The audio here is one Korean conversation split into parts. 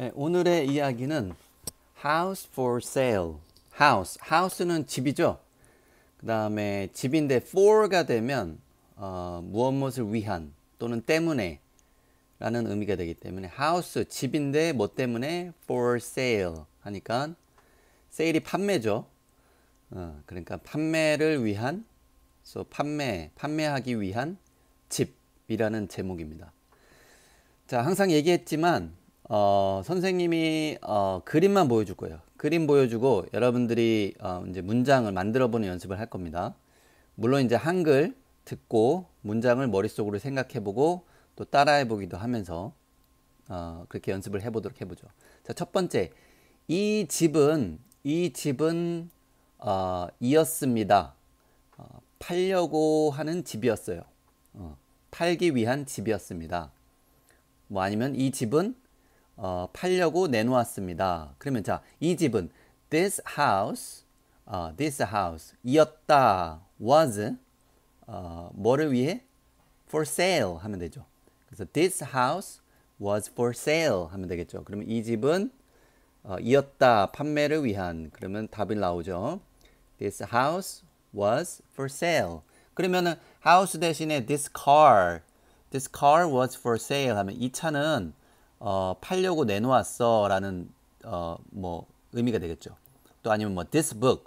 예, 오늘의 이야기는 house for sale. house. house는 집이죠. 그 다음에 집인데 for가 되면 어, 무엇 무엇을 위한 또는 때문에 라는 의미가 되기 때문에 house 집인데 뭐 때문에 for sale 하니까 세일이 판매죠. 어, 그러니까 판매를 위한 so 판매 판매하기 위한 집이라는 제목입니다. 자 항상 얘기했지만 어, 선생님이 어, 그림만 보여줄 거예요. 그림 보여주고 여러분들이 어, 이제 문장을 만들어 보는 연습을 할 겁니다. 물론 이제 한글 듣고 문장을 머릿속으로 생각해 보고 또 따라해 보기도 하면서 어, 그렇게 연습을 해 보도록 해보죠. 자, 첫 번째. 이 집은 이 집은 어, 이었습니다. 어, 팔려고 하는 집이었어요. 어, 팔기 위한 집이었습니다. 뭐 아니면 이 집은 어, 팔려고 내놓았습니다. 그러면 자, 이 집은 this house, 어, this house 이었다 was 어, 뭐를 위해 for sale 하면 되죠. 그래서 this house was for sale 하면 되겠죠. 그러면 이 집은 어, 이었다 판매를 위한 그러면 답이 나오죠. This house was for sale. 그러면은 house 대신에 this car, this car was for sale 하면 이 차는 어, 팔려고 내놓았어라는 어, 뭐 의미가 되겠죠. 또 아니면 뭐 this book,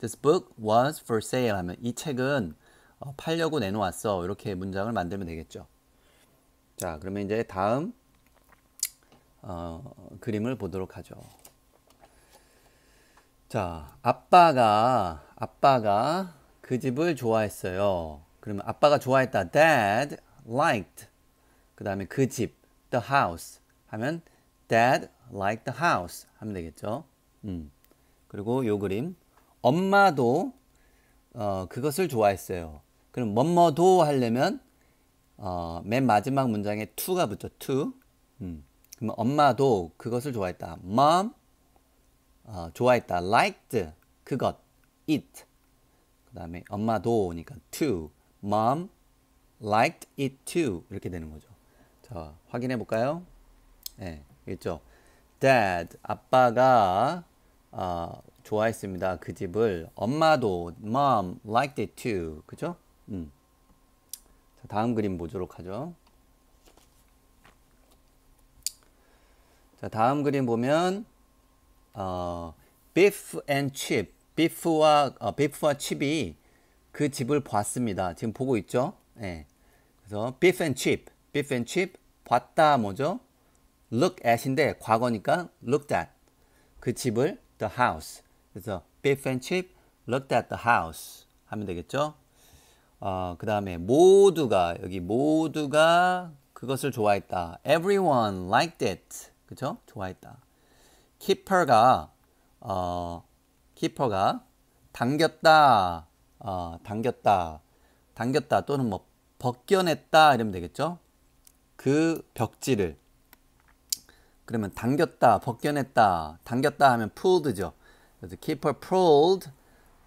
this book was for sale 하면 이 책은 어, 팔려고 내놓았어 이렇게 문장을 만들면 되겠죠. 자, 그러면 이제 다음 어, 그림을 보도록 하죠. 자, 아빠가 아빠가 그 집을 좋아했어요. 그러면 아빠가 좋아했다. Dad liked. 그 다음에 그 집, the house. 하면 Dad liked the house 하면 되겠죠. 음. 그리고 요 그림 엄마도 어, 그것을 좋아했어요. 그럼 뭐뭐도 하려면 어, 맨 마지막 문장에 to가 붙죠. to. 음. 그럼 엄마도 그것을 좋아했다. mom 어, 좋아했다. liked 그것 it. 그다음에 엄마도니까 to. mom liked it too 이렇게 되는 거죠. 자, 확인해 볼까요? 예, 있죠. 그렇죠. Dad, 아빠가 어, 좋아했습니다. 그 집을. 엄마도 mom liked it too. 그죠? 음. 자, 다음 그림 보도록 하죠. 자, 다음 그림 보면 어, beef and chip. beef와 어, beef와 chip이 그 집을 봤습니다. 지금 보고 있죠? 예. 그래서 beef and chip. beef and chip 봤다 뭐죠? look at인데 과거니까 looked at 그 집을 the house 그래서 Biff and Chip looked at the house 하면 되겠죠 어, 그 다음에 모두가 여기 모두가 그것을 좋아했다 everyone liked it 그쵸? 좋아했다 keeper가 어, keeper가 당겼다 어, 당겼다 당겼다 또는 뭐 벗겨냈다 이러면 되겠죠 그 벽지를 그러면 당겼다, 벗겨냈다, 당겼다 하면 pulled죠. 그래서 keeper pulled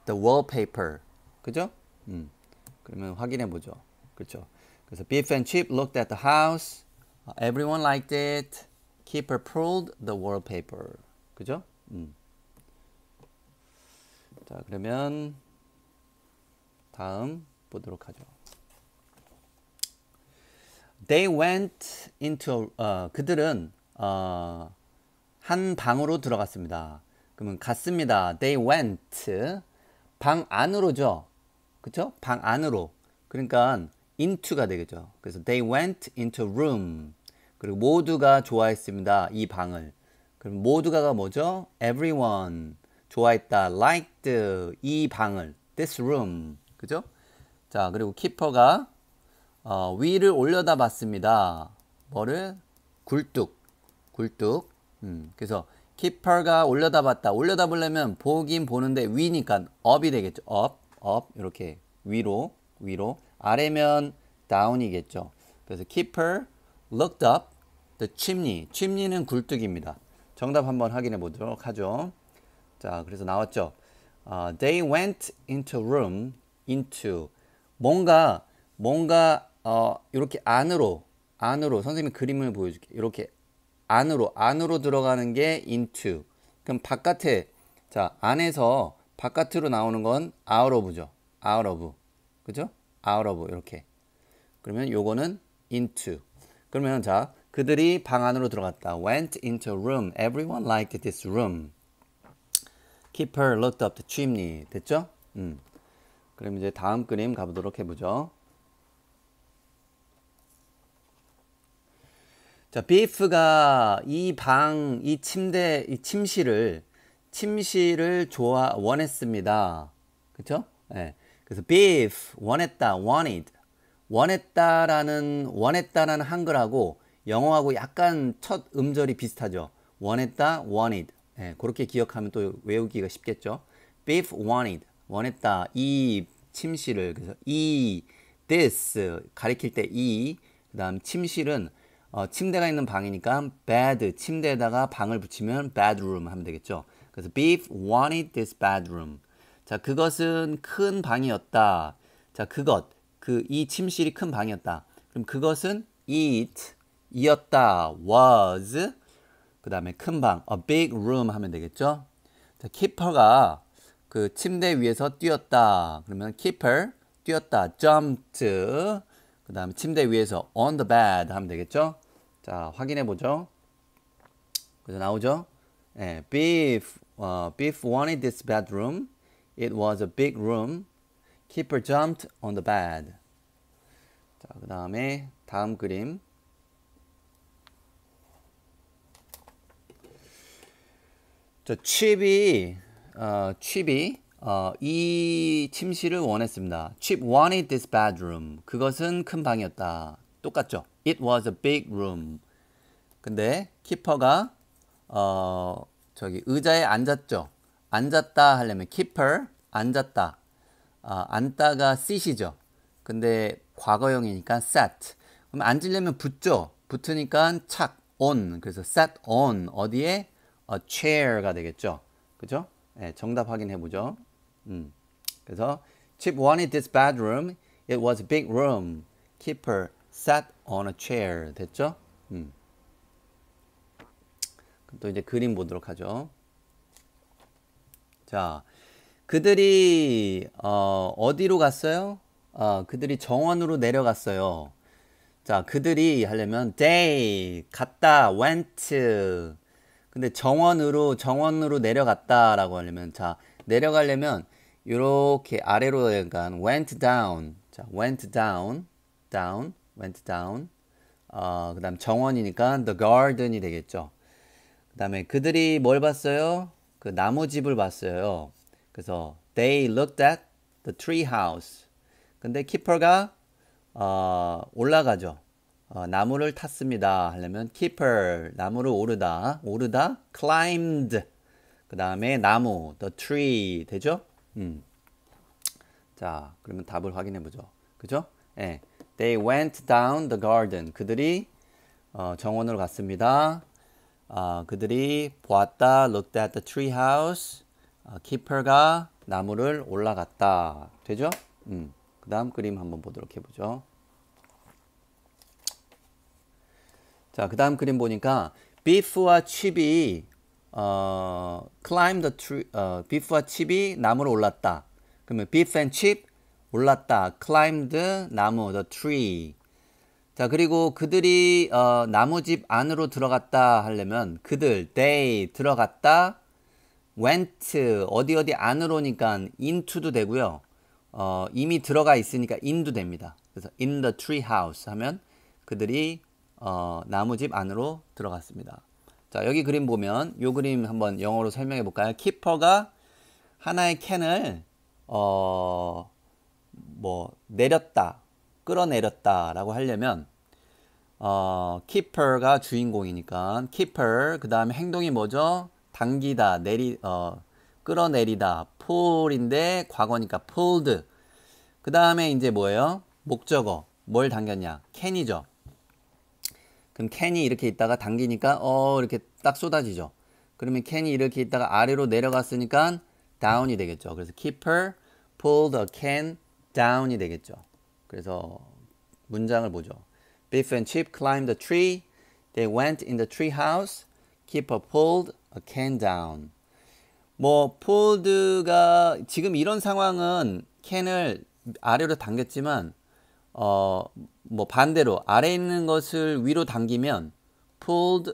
the wallpaper. 그죠? 음. 그러면 확인해 보죠. 그렇죠. 그래서 Biff and Chip looked at the house. Everyone liked it. Keeper pulled the wallpaper. 그죠? 음. 자, 그러면 다음 보도록 하죠. They went into a, 어, 그들은 어, 한 방으로 들어갔습니다. 그러면 갔습니다. They went 방 안으로죠. 그렇죠? 방 안으로. 그러니까 into가 되겠죠. 그래서 they went into room. 그리고 모두가 좋아했습니다. 이 방을. 그럼 모두가가 뭐죠? everyone 좋아했다. liked 이 방을. this room. 그죠? 자, 그리고 키퍼가 어, 위를 올려다 봤습니다. 뭐를? 굴뚝. 굴뚝. 음, 그래서 keeper가 올려다봤다. 올려다보려면 보긴 보는데 위니까 up이 되겠죠. up, up 이렇게 위로, 위로. 아래면 down이겠죠. 그래서 keeper looked up the chimney. c h 는 굴뚝입니다. 정답 한번 확인해 보도록 하죠. 자, 그래서 나왔죠. Uh, they went into room into 뭔가 뭔가 어, 이렇게 안으로 안으로 선생님이 그림을 보여줄게. 이렇게 안으로 안으로 들어가는 게 into. 그럼 바깥에 자 안에서 바깥으로 나오는 건 out of죠. out of. 그죠? out of 이렇게. 그러면 요거는 into. 그러면 자 그들이 방 안으로 들어갔다. went into room. everyone liked this room. keeper looked up the chimney. 됐죠? 음. 그럼 이제 다음 그림 가보도록 해보죠. 자, b 프가이 방, 이 침대, 이 침실을 침실을 좋아 원했습니다. 그쵸 예. 네. 그래서 b 프 원했다, wanted 원했다라는 원했다라는 한글하고 영어하고 약간 첫 음절이 비슷하죠. 원했다, wanted. 네, 그렇게 기억하면 또 외우기가 쉽겠죠. Beef wanted. 원했다. 이 침실을 그래서 이 this 가리킬 때이 그다음 침실은 어, 침대가 있는 방이니까 bed 침대에다가 방을 붙이면 bedroom 하면 되겠죠. 그래서 Beef wanted this bedroom. 자 그것은 큰 방이었다. 자 그것 그 이 침실이 큰 방이었다. 그럼 그것은 it 이었다 was 그 다음에 큰 방 a big room 하면 되겠죠. 자 키퍼가 그 침대 위에서 뛰었다. 그러면 keeper 뛰었다 jumped 그 다음에 침대 위에서 on the bed 하면 되겠죠? 자, 확인해 보죠. 그래서 나오죠? 예, Beef, uh, Beef wanted this bedroom. It was a big room. Keeper jumped on the bed. 자, 그 다음에 다음 그림. 자, 취비, 어, 취비. 어, 이 침실을 원했습니다. Chip wanted this bedroom. 그것은 큰 방이었다. 똑같죠? It was a big room. 근데 키퍼가 어, 저기 의자에 앉았죠. 앉았다 하려면 keeper 앉았다. 어, 앉다가 sit이죠. 근데 과거형이니까 sat. 그럼 앉으려면 붙죠. 붙으니까 착 on. 그래서 sat on 어디에 a 어, chair가 되겠죠. 그죠? 네, 정답 확인해 보죠. 음. 그래서 Chip wanted this bedroom. It was a big room. Keeper sat on a chair. 됐죠? 음. 또 이제 그림 보도록 하죠. 자, 그들이 어, 어디로 갔어요? 어, 그들이 정원으로 내려갔어요. 자, 그들이 하려면 they 갔다 went 근데 정원으로 정원으로 내려갔다라고 하려면 자, 내려가려면 이렇게 아래로 약간 went down 자 went down down went down 어, 그 다음 정원이니까 the garden이 되겠죠 그 다음에 그들이 뭘 봤어요? 그 나무집을 봤어요 그래서 they looked at the tree house 근데 k e e p e r 가 어, 올라가죠 어, 나무를 탔습니다 하려면 keeper 나무를 오르다 오르다 climbed 그 다음에 나무, the tree 되죠? 음. 자, 그러면 답을 확인해 보죠. 그죠? 예. They went down the garden. 그들이 어, 정원으로 갔습니다. 어, 그들이 보았다, looked at the tree house. 어, 아, 키퍼가 나무를 올라갔다. 되죠? 음. 그 다음 그림 한번 보도록 해보죠. 자, 그 다음 그림 보니까 비프와 칩이 어, climb the tree, 어, beef와 칩이 나무로 올랐다. 그러면 beef and chip 올랐다. climbed 나무, the tree. 자, 그리고 그들이 어, 나무집 안으로 들어갔다 하려면 그들, they 들어갔다. went 어디 어디 안으로니까 into도 되고요. 어, 이미 들어가 있으니까 in도 됩니다. 그래서 in the tree house 하면 그들이 어, 나무집 안으로 들어갔습니다. 자, 여기 그림 보면 이 그림 한번 영어로 설명해 볼까요? 키퍼가 하나의 캔을 어뭐 내렸다, 끌어내렸다라고 하려면 어 키퍼가 주인공이니까 키퍼 그다음에 행동이 뭐죠? 당기다, 내리 어 끌어내리다. p 인데 과거니까 pulled. 그다음에 이제 뭐예요? 목적어. 뭘 당겼냐? 캔이죠. 그럼 캔이 이렇게 있다가 당기니까 어 이렇게 딱 쏟아지죠. 그러면 캔이 이렇게 있다가 아래로 내려갔으니까 down이 되겠죠. 그래서 keeper pulled a can down이 되겠죠. 그래서 문장을 보죠. Biff and Chip climbed a tree. They went in the tree house. Keeper pulled a can down. 뭐 pulled가 지금 이런 상황은 캔을 아래로 당겼지만 어, 뭐 반대로 아래에 있는 것을 위로 당기면 pulled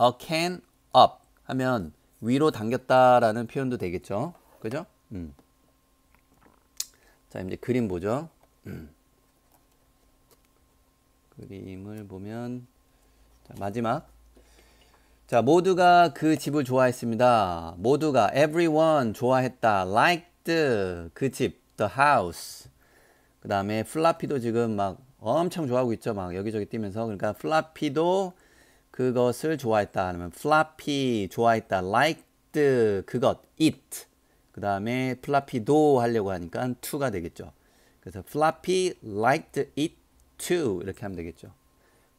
a can up 하면 위로 당겼다라는 표현도 되겠죠. 그죠? 음. 자, 이제 그림 보죠. 음. 그림을 보면 자, 마지막 자, 모두가 그 집을 좋아했습니다. 모두가 everyone 좋아했다. liked 그 집, the house. 그 다음에 플라피도 지금 막 엄청 좋아하고 있죠. 막 여기저기 뛰면서. 그러니까 플라피도 그것을 좋아했다. 아니면 플라피 좋아했다. liked 그것 it. 그 다음에 플라피도 하려고 하니까 to가 되겠죠. 그래서 플라피 liked it too 이렇게 하면 되겠죠.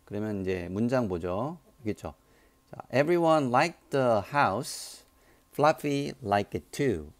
그러면 이제 문장 보죠. 그겠죠. 자, Everyone liked the house. Fluffy liked it too.